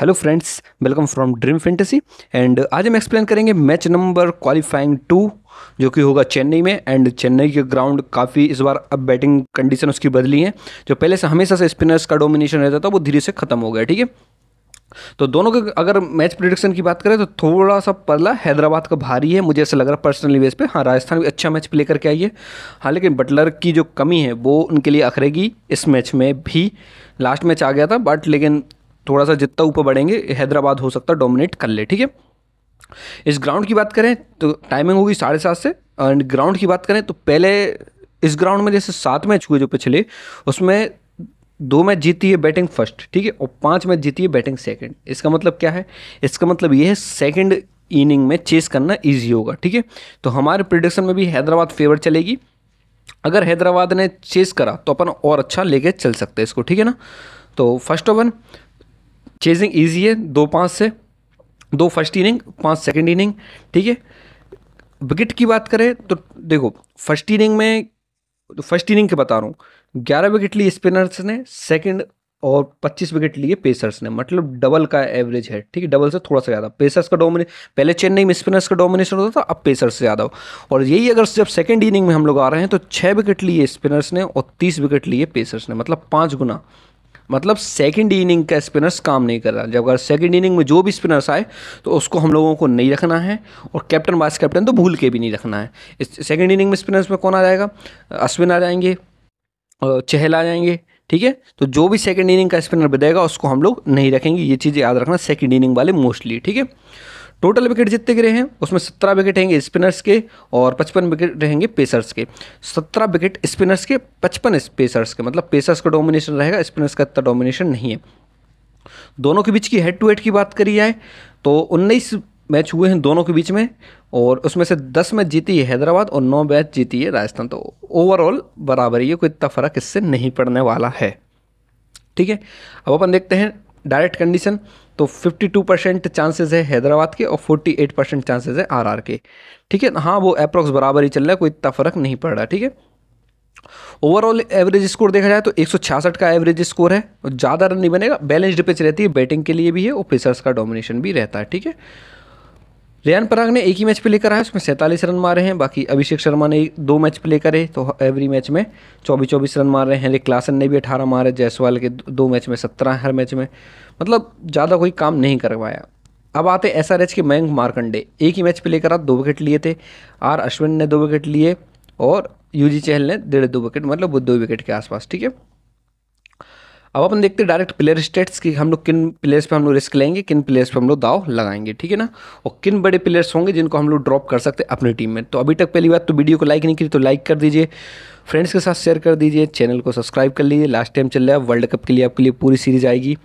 hello friends welcome from Dream Fantasy and आज हम explain करेंगे मैच नंबर क्वालिफाइंग टू जो कि होगा चेन्नई में एंड चेन्नई के ग्राउंड काफ़ी इस बार अब बैटिंग कंडीशन उसकी बदली है जो पहले से हमेशा से स्पिनर्स का डोमिनेशन रहता था वो धीरे से खत्म हो गया ठीक है तो दोनों के अगर मैच प्रिडिक्शन की बात करें तो थोड़ा सा पल्ला हैदराबाद का भारी है मुझे ऐसा लग रहा है पर्सनली बेस पे हाँ राजस्थान भी अच्छा मैच प्ले करके आई है हाँ लेकिन बटलर की जो कमी है वो उनके लिए अखरेगी इस मैच में भी लास्ट मैच आ गया था बट लेकिन थोड़ा सा जितना ऊपर बढ़ेंगे हैदराबाद हो सकता है डोमिनेट कर ले ठीक है इस ग्राउंड की बात करें तो टाइमिंग होगी साढ़े सात से एंड ग्राउंड की बात करें तो पहले इस ग्राउंड में जैसे सात मैच हुए जो पिछले उसमें दो मैच जीती है बैटिंग फर्स्ट ठीक है और पांच मैच जीती है बैटिंग सेकंड इसका मतलब क्या है इसका मतलब ये है सेकंड इनिंग में चेस करना इजी होगा ठीक है तो हमारे प्रिडिक्शन में भी हैदराबाद फेवर चलेगी अगर हैदराबाद ने चेस करा तो अपन और अच्छा लेके चल सकते हैं इसको ठीक है ना तो फर्स्ट ओवन चेजिंग ईजी है दो पाँच से दो फर्स्ट इनिंग पाँच सेकेंड इनिंग ठीक है विकेट की बात करें तो देखो फर्स्ट इनिंग में तो फर्स्ट इनिंग के बता रहा हूँ ग्यारह विकेट लिए स्पिनर्स ने सेकेंड और पच्चीस विकेट लिए पेसर्स ने मतलब डबल का एवरेज है ठीक है डबल से थोड़ा सा ज़्यादा पेसर्स का डोमिने पहले चेन्नई में स्पिनर्स का डोमिनेशन होता था अब पेसर्स से ज़्यादा हो और यही अगर जब सेकेंड इनिंग में हम लोग आ रहे हैं तो छः विकेट लिए स्पिनर्स ने और तीस विकेट लिए पेसर्स ने मतलब पाँच गुना मतलब सेकंड इनिंग का स्पिनर्स काम नहीं कर रहा जब अगर सेकंड इनिंग में जो भी स्पिनर्स आए तो उसको हम लोगों को नहीं रखना है और कैप्टन वाइस कैप्टन तो भूल के भी नहीं रखना है इस सेकेंड इनिंग में स्पिनर्स में कौन आ जाएगा अश्विन आ जाएंगे चहल आ जाएंगे ठीक है तो जो भी सेकेंड इनिंग का स्पिनर बदेगा उसको हम लोग नहीं रखेंगे ये चीज़ें याद रखना सेकेंड इनिंग वाले मोस्टली ठीक है टोटल विकेट जितने गिरे हैं उसमें सत्रह विकेट रहेंगे स्पिनर्स के और पचपन विकेट रहेंगे पेसर्स के सत्रह विकेट स्पिनर्स के पचपन पेसर्स के मतलब पेसर्स का डोमिनेशन रहेगा स्पिनर्स का इतना डोमिनेशन नहीं है दोनों के बीच की हेड टू हेड की बात करी जाए तो उन्नीस मैच हुए हैं दोनों के बीच में और उसमें से 10 मैच जीती है हैदराबाद और 9 मैच जीती है राजस्थान तो ओवरऑल बराबरी है कोई इतना फ़र्क इससे नहीं पड़ने वाला है ठीक है अब अपन देखते हैं डायरेक्ट कंडीशन तो 52 परसेंट चांसेज है हैदराबाद के और 48 परसेंट चांसेज है आरआर के ठीक है हाँ वो अप्रोक्स बराबर ही चल रहा है कोई इतना फ़र्क नहीं पड़ रहा ठीक है ओवरऑल एवरेज स्कोर देखा जाए तो 166 का एवरेज स्कोर है ज़्यादा रन नहीं बनेगा बैलेंस्ड पिच रहती है बैटिंग के लिए भी है और का डोमिनेशन भी रहता है ठीक है रेयान पराग ने एक ही मैच प्ले करा है उसमें सैंतालीस रन मारे हैं बाकी अभिषेक शर्मा ने दो मैच प्ले करे तो एवरी मैच में चौबीस चौबीस रन मार रहे हैं हेनरिक क्लासन ने भी अठारह मारे जायसवाल के दो मैच में सत्रह हर मैच में मतलब ज़्यादा कोई काम नहीं करवाया अब आते एस आर एच के मयंक मारकंडे एक ही मैच प्ले करा दो विकेट लिए थे आर अश्विन ने दो विकेट लिए और यूजी चहल ने डेढ़ दो विकेट मतलब वो दो विकेट के आसपास ठीक है अब अपन देखते हैं डायरेक्ट प्लेयर स्टेट्स की हम लोग किन प्लेयर्स पे हम लोग रिस्क लेंगे किन प्लेयर्स पे हम लोग दाव लगाएंगे ठीक है ना और किन बड़े प्लेयर्स होंगे जिनको हम लोग ड्रॉप कर सकते हैं अपनी टीम में तो अभी तक पहली बात तो वीडियो को लाइक नहीं करी तो लाइक कर दीजिए फ्रेंड्स के साथ शेयर कर दीजिए चैनल को सब्सक्राइब कर लीजिए लास्ट टाइम चल रहा है वर्ल्ड कप के लिए आपके लिए पूरी सीरीज आएगी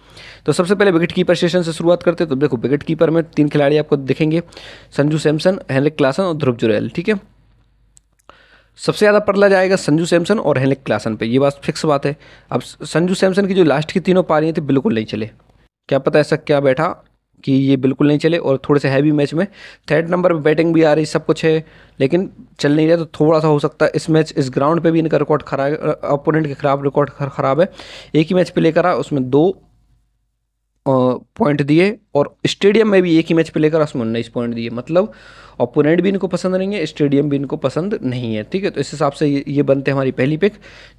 तो सबसे पहले विकेट कीपर सेशन से शुरुआत करते हैं तो देखो विकेट कीपर में तीन खिलाड़ी आपको दिखेंगे संजू सैमसन हेनरिक क्लासन और ध्रुव जुरैल ठीक है सबसे ज़्यादा पड़ला जाएगा संजू सैमसन और हेनिक क्लासन पे ये बात फिक्स बात है अब संजू सैमसन की जो लास्ट की तीनों पारियाँ थी बिल्कुल नहीं चले क्या पता ऐसा क्या बैठा कि ये बिल्कुल नहीं चले और थोड़े से हैवी मैच में थर्ड नंबर पर बैटिंग भी आ रही सब कुछ है लेकिन चल नहीं रहा तो थोड़ा सा हो सकता है इस मैच इस ग्राउंड पे भी इनका रिकॉर्ड खराब अपोनेंट के खराब रिकॉर्ड खराब है एक ही मैच पे लेकर आ उसमें दो पॉइंट दिए और स्टेडियम में भी एक ही मैच पे लेकर उसमें उन्नीस पॉइंट दिए मतलब ओपोनेंट भी इनको पसंद नहीं है स्टेडियम भी इनको पसंद नहीं है ठीक है तो इस हिसाब से ये, बनते हैं हमारी पहली पिक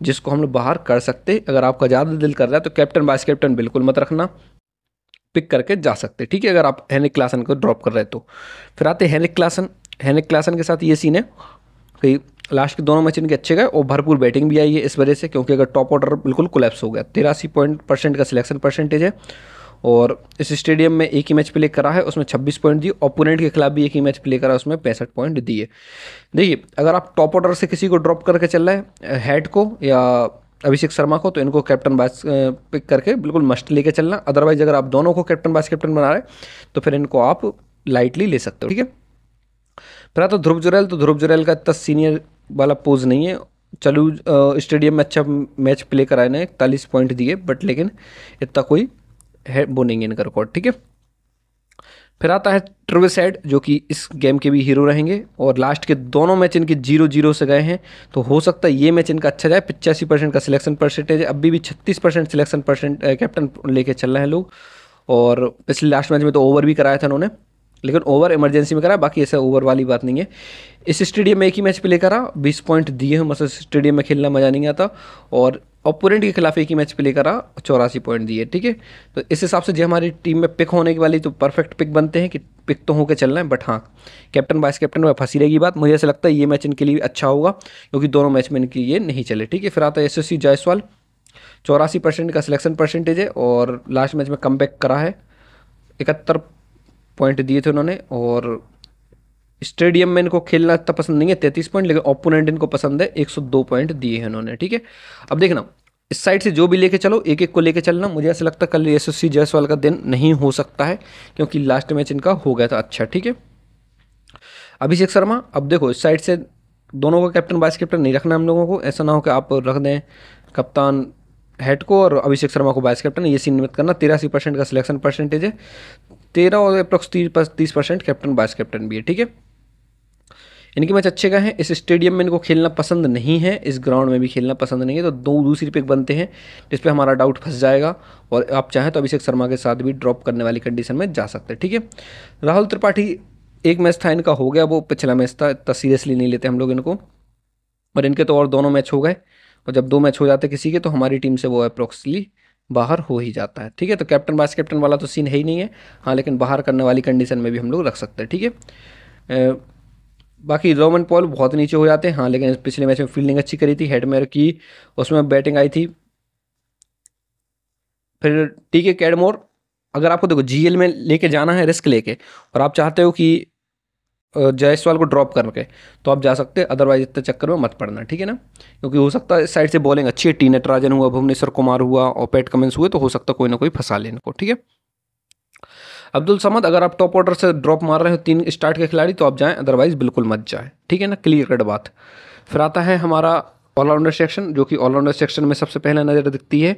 जिसको हम लोग बाहर कर सकते अगर आपका ज़्यादा दिल कर रहा है तो कैप्टन वाइस कैप्टन बिल्कुल मत रखना पिक करके जा सकते ठीक है अगर आप हैनिक क्लासन को ड्रॉप कर रहे तो फिर आते हैंनिक क्लासन हैनिक क्लासन के साथ ये सीन है कि लास्ट के दोनों मैच इनके अच्छे गए और भरपूर बैटिंग भी आई है इस वजह से क्योंकि अगर टॉप ऑर्डर बिल्कुल कोलेप्स हो गया तिरासी पॉइंट परसेंट का सिलेक्शन परसेंटेज है और इस स्टेडियम में एक ही मैच प्ले करा है उसमें 26 पॉइंट दिए ओपोनेंट के खिलाफ भी एक ही मैच प्ले करा है उसमें पैंसठ पॉइंट दिए देखिए अगर आप टॉप ऑर्डर से किसी को ड्रॉप करके चल रहे हैं हेड को या अभिषेक शर्मा को तो इनको कैप्टन बास पिक करके बिल्कुल मस्ट लेके चलना अदरवाइज अगर आप दोनों को कैप्टन बास कैप्टन बना रहे तो फिर इनको आप लाइटली ले सकते हो ठीक है फिर तो ध्रुव जुरैल तो ध्रुव जुरैल का इतना सीनियर वाला पोज नहीं है चलू स्टेडियम में अच्छा मैच प्ले कराए ने इकतालीस पॉइंट दिए बट लेकिन इतना कोई है बोनिंग का रिकॉर्ड ठीक है फिर आता है ट्रविसैड जो कि इस गेम के भी हीरो रहेंगे और लास्ट के दोनों मैच इनके जीरो जीरो से गए हैं तो हो सकता है ये मैच इनका अच्छा जाए पचासी परसेंट का सिलेक्शन परसेंटेज है अभी भी छत्तीस परसेंट सिलेक्शन परसेंट कैप्टन लेके चल रहे हैं लोग और पिछले लास्ट मैच में तो ओवर भी कराया था उन्होंने लेकिन ओवर इमरजेंसी में करा बाकी ऐसा ओवर वाली बात नहीं है इस स्टेडियम में एक ही मैच प्ले करा बीस पॉइंट दिए हम मतलब स्टेडियम में खेलना मज़ा नहीं आता और ओपोनेंट के खिलाफ एक ही मैच प्ले करा चौरासी पॉइंट दिए ठीक है तो इस हिसाब से जो हमारी टीम में पिक होने की वाली तो परफेक्ट पिक बनते हैं कि पिक तो होकर चलना है बट हाँ कैप्टन वाइस कैप्टन में फंसी रहेगी बात मुझे ऐसा लगता है ये मैच इनके लिए अच्छा होगा क्योंकि दोनों मैच में इनके ये नहीं चले ठीक है फिर आता है यशस्वी जायसवाल चौरासी परसेंट का सिलेक्शन परसेंटेज है और लास्ट मैच में कम करा है इकहत्तर पॉइंट दिए थे उन्होंने और स्टेडियम में इनको खेलना इतना पसंद नहीं है तैतीस पॉइंट लेकिन ओपोनेंट इनको पसंद है एक पॉइंट दिए हैं इन्होंने ठीक है अब देखना इस साइड से जो भी लेके चलो एक एक को लेके चलना मुझे ऐसा लगता है कल यशस्वी जायसवाल का दिन नहीं हो सकता है क्योंकि लास्ट मैच इनका हो गया था अच्छा ठीक है अभिषेक शर्मा अब देखो इस साइड से दोनों का कैप्टन वाइस कैप्टन नहीं रखना हम लोगों को ऐसा ना हो कि आप रख दें कप्तान हेड को और अभिषेक शर्मा को वाइस कैप्टन ये सीन मत करना तिरासी परसेंट का सिलेक्शन परसेंटेज है तेरह और अप्रोक्स तीस परसेंट कैप्टन वाइस कैप्टन भी है ठीक है इनके मैच अच्छे गए हैं इस स्टेडियम में इनको खेलना पसंद नहीं है इस ग्राउंड में भी खेलना पसंद नहीं है तो दो दूसरी पिक बनते हैं जिस पर हमारा डाउट फंस जाएगा और आप चाहें तो अभिषेक शर्मा के साथ भी ड्रॉप करने वाली कंडीशन में जा सकते हैं ठीक है राहुल त्रिपाठी एक मैच था इनका हो गया वो पिछला मैच था इतना सीरियसली नहीं लेते हम लोग इनको और इनके तो और दोनों मैच हो गए और जब दो मैच हो जाते किसी के तो हमारी टीम से वो अप्रोक्सली बाहर हो ही जाता है ठीक है तो कैप्टन वाइस कैप्टन वाला तो सीन है ही नहीं है हाँ लेकिन बाहर करने वाली कंडीशन में भी हम लोग रख सकते हैं ठीक है बाकी रोमन पॉल बहुत नीचे हो जाते हैं हाँ लेकिन पिछले मैच में फील्डिंग अच्छी करी थी हेडमेयर की उसमें बैटिंग आई थी फिर टी के कैडमोर अगर आपको देखो जीएल में लेके जाना है रिस्क लेके और आप चाहते हो कि जयसवाल को ड्रॉप करके तो आप जा सकते हैं अदरवाइज इतने चक्कर में मत पड़ना ठीक है ना क्योंकि हो सकता है इस साइड से बॉलिंग अच्छी है टी नटराजन हुआ भुवनेश्वर कुमार हुआ और पेट कमेंस हुए तो हो सकता है कोई ना कोई फंसा लेने को ठीक है अब्दुल समद अगर आप टॉप ऑर्डर से ड्रॉप मार रहे हो तीन स्टार्ट के खिलाड़ी तो आप जाएँ अदरवाइज़ बिल्कुल मत जाएँ ठीक है ना क्लियर कट बात फिर आता है हमारा ऑलराउंडर सेक्शन जो कि ऑलराउंडर सेक्शन में सबसे पहले नज़र दिखती है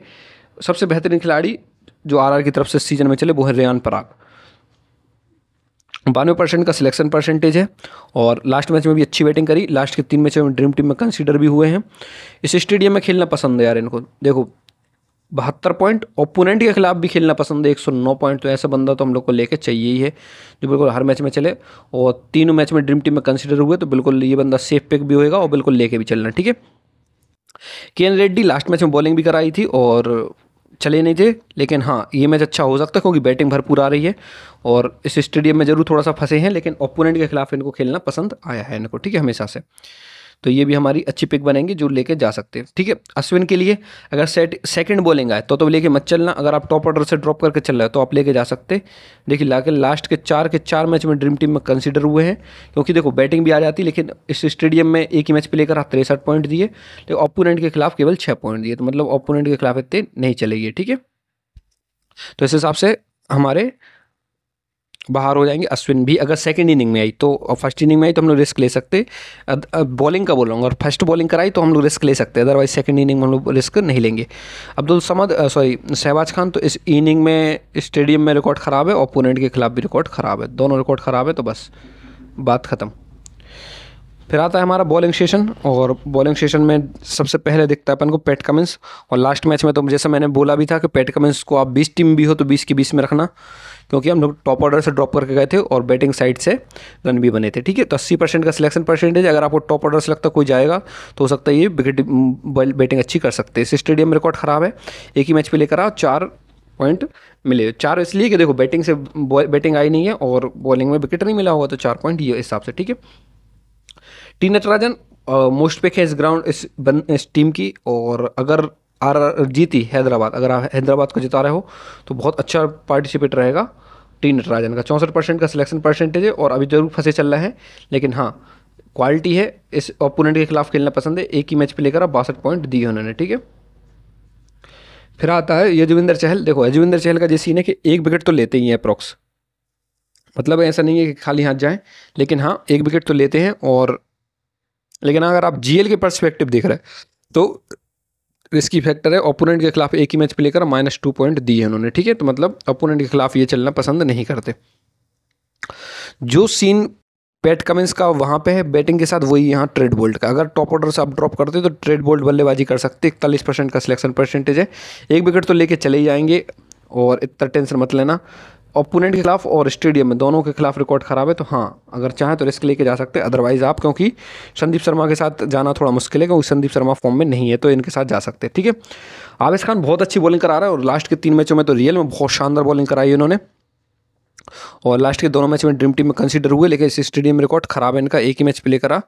सबसे बेहतरीन खिलाड़ी जो आर की तरफ से सीजन में चले वो है रेन पराग बानवे परसेंट का सिलेक्शन परसेंटेज है और लास्ट मैच में भी अच्छी बैटिंग करी लास्ट के तीन मैचों में ड्रीम टीम में कंसीडर भी हुए हैं इस स्टेडियम में खेलना पसंद है यार इनको देखो बहत्तर पॉइंट ओपोनेंट के खिलाफ भी खेलना पसंद है एक सौ नौ पॉइंट तो ऐसा बंदा तो हम लोग को लेके चाहिए ही है जो बिल्कुल हर मैच में चले और तीनों मैच में ड्रीम टीम में कंसिडर हुए तो बिल्कुल ये बंदा सेफ पिक भी होएगा और बिल्कुल लेके भी चलना ठीक है के एन रेड्डी लास्ट मैच में बॉलिंग भी कराई थी और चले नहीं थे लेकिन हाँ ये मैच अच्छा हो सकता है क्योंकि बैटिंग भरपूर आ रही है और इस स्टेडियम में ज़रूर थोड़ा सा फंसे हैं लेकिन ओपोनेंट के खिलाफ इनको खेलना पसंद आया है इनको ठीक है हमेशा से तो ये भी हमारी अच्छी पिक बनेंगी जो लेके जा सकते हैं ठीक है अश्विन के लिए अगर सेट सेकंड बॉलिंग आए तो तो लेके मत चलना अगर आप टॉप ऑर्डर से ड्रॉप करके चल रहे हो तो आप लेके जा सकते देखिए ला लास्ट के चार के चार मैच में ड्रीम टीम में कंसिडर हुए हैं क्योंकि देखो बैटिंग भी आ जाती लेकिन इस स्टेडियम में एक ही मैच प्ले आप तिरसठ पॉइंट दिए लेकिन तो ओपोनेंट के खिलाफ केवल छः पॉइंट दिए तो मतलब ओपोनेंट के खिलाफ इतने नहीं चलेगी ठीक है तो इस हिसाब से हमारे बाहर हो जाएंगे अश्विन भी अगर सेकेंड इनिंग में आई तो फर्स्ट इनिंग में आई तो हम लोग रिस्क ले सकते बॉलिंग का बोलूँगा और फर्स्ट बॉलिंग कराई तो हम लोग रिस्क ले सकते हैं अदरवाइज सेकेंड इनिंग में हम लोग रिस्क नहीं लेंगे अब्दुल समद सॉरी शहबाज खान तो इस इनिंग में स्टेडियम में रिकॉर्ड ख़राब है ओपोनेंट के खिलाफ भी रिकॉर्ड ख़राब है दोनों रिकॉर्ड ख़राब है तो बस बात ख़त्म फिर आता है हमारा बॉलिंग सेशन और बॉलिंग सेशन में सबसे पहले दिखता है अपन को पैट कमिंस और लास्ट मैच में तो जैसे मैंने बोला भी था कि पैट कमिंस को आप बीस टीम भी हो तो बीस के बीस में रखना क्योंकि हम लोग टॉप ऑर्डर से ड्रॉप करके गए थे और बैटिंग साइड से रन भी बने थे ठीक है तो अस्सी परसेंट का सिलेक्शन परसेंटेज अगर आपको टॉप ऑर्डर से लगता कोई जाएगा तो हो सकता है ये विकेट बैटिंग mm, अच्छी कर सकते हैं इस स्टेडियम रिकॉर्ड ख़राब है एक ही मैच पर लेकर आओ चार पॉइंट मिले चार इसलिए कि देखो बैटिंग से बैटिंग आई नहीं है और बॉलिंग में विकेट नहीं मिला होगा तो चार पॉइंट ये हिसाब से ठीक है टी नटराजन मोस्ट पिक है इस ग्राउंड इस बन इस टीम की और अगर आर जीती हैदराबाद अगर आप हैदराबाद को जिता रहे हो तो बहुत अच्छा पार्टिसिपेट रहेगा टी नटराजन का चौंसठ परसेंट का सिलेक्शन परसेंटेज है और अभी जरूर फंसे चल रहे हैं लेकिन हाँ क्वालिटी है इस ओपोनेंट के खिलाफ खेलना पसंद है एक ही मैच लेकर आप बासठ पॉइंट दिए उन्होंने ठीक है फिर आता है यजविंदर चहल देखो यजविंदर चहल का जैसे ही है कि एक विकेट तो लेते ही हैं अप्रॉक्स मतलब ऐसा नहीं है कि खाली हाथ जाएं लेकिन हाँ एक विकेट तो लेते हैं और लेकिन अगर आप जीएल के परस्पेक्टिव देख रहे हैं तो रिस्की फैक्टर है ओपोनेंट के खिलाफ एक ही मैच प्ले कर माइनस टू पॉइंट दिए उन्होंने ठीक है तो मतलब ओपोनेंट के खिलाफ ये चलना पसंद नहीं करते जो सीन पैट कमिंस का वहाँ पे है बैटिंग के साथ वही यहाँ ट्रेड बोल्ट का अगर टॉप ऑर्डर से आप ड्रॉप करते तो ट्रेड बोल्ट बल्लेबाजी कर सकते इकतालीस परसेंट का सिलेक्शन परसेंटेज है एक विकेट तो लेके चले ही जाएंगे और इतना टेंशन मत लेना ओपोनेंट के खिलाफ और स्टेडियम में दोनों के खिलाफ रिकॉर्ड खराब है तो हाँ अगर चाहें तो रिस्क लेके जा सकते हैं अदरवाइज़ आप क्योंकि संदीप शर्मा के साथ जाना थोड़ा मुश्किल है क्योंकि संदीप शर्मा फॉर्म में नहीं है तो इनके साथ जा सकते हैं ठीक है आवेश खान बहुत अच्छी बॉलिंग करा रहा है और लास्ट के तीन मैचों में तो रियल में बहुत शानदार बॉलिंग कराई है इन्होंने और लास्ट के दोनों मैच में ड्रीम टीम में कंसिडर हुए लेकिन इस स्टेडियम में रिकॉर्ड खराब है इनका एक ही मैच प्ले करा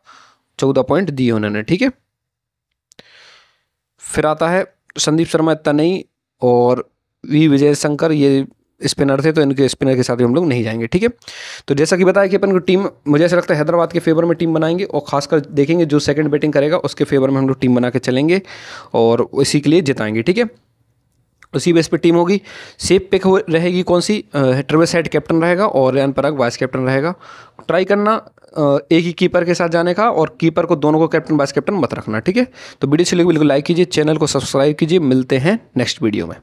चौदह पॉइंट दिए उन्होंने ठीक है फिर आता है संदीप शर्मा इतना नहीं और वी विजय शंकर ये स्पिनर थे तो इनके स्पिनर के साथ भी हम लोग नहीं जाएंगे ठीक है तो जैसा कि बताया कि अपन को टीम मुझे ऐसा लगता है हैदराबाद के फेवर में टीम बनाएंगे और खासकर देखेंगे जो सेकंड बैटिंग करेगा उसके फेवर में हम लोग टीम बना के चलेंगे और इसी के लिए जिताएंगे ठीक है उसी बेस पर टीम होगी सेफ पिक हो रहेगी कौन सी ट्रेविस हेड कैप्टन रहेगा और रेन पराग वाइस कैप्टन रहेगा ट्राई करना एक ही कीपर के साथ जाने का और कीपर को दोनों को कैप्टन वाइस कैप्टन मत रखना ठीक है तो वीडियो अच्छी लगी बिल्कुल लाइक कीजिए चैनल को सब्सक्राइब कीजिए मिलते हैं नेक्स्ट वीडियो में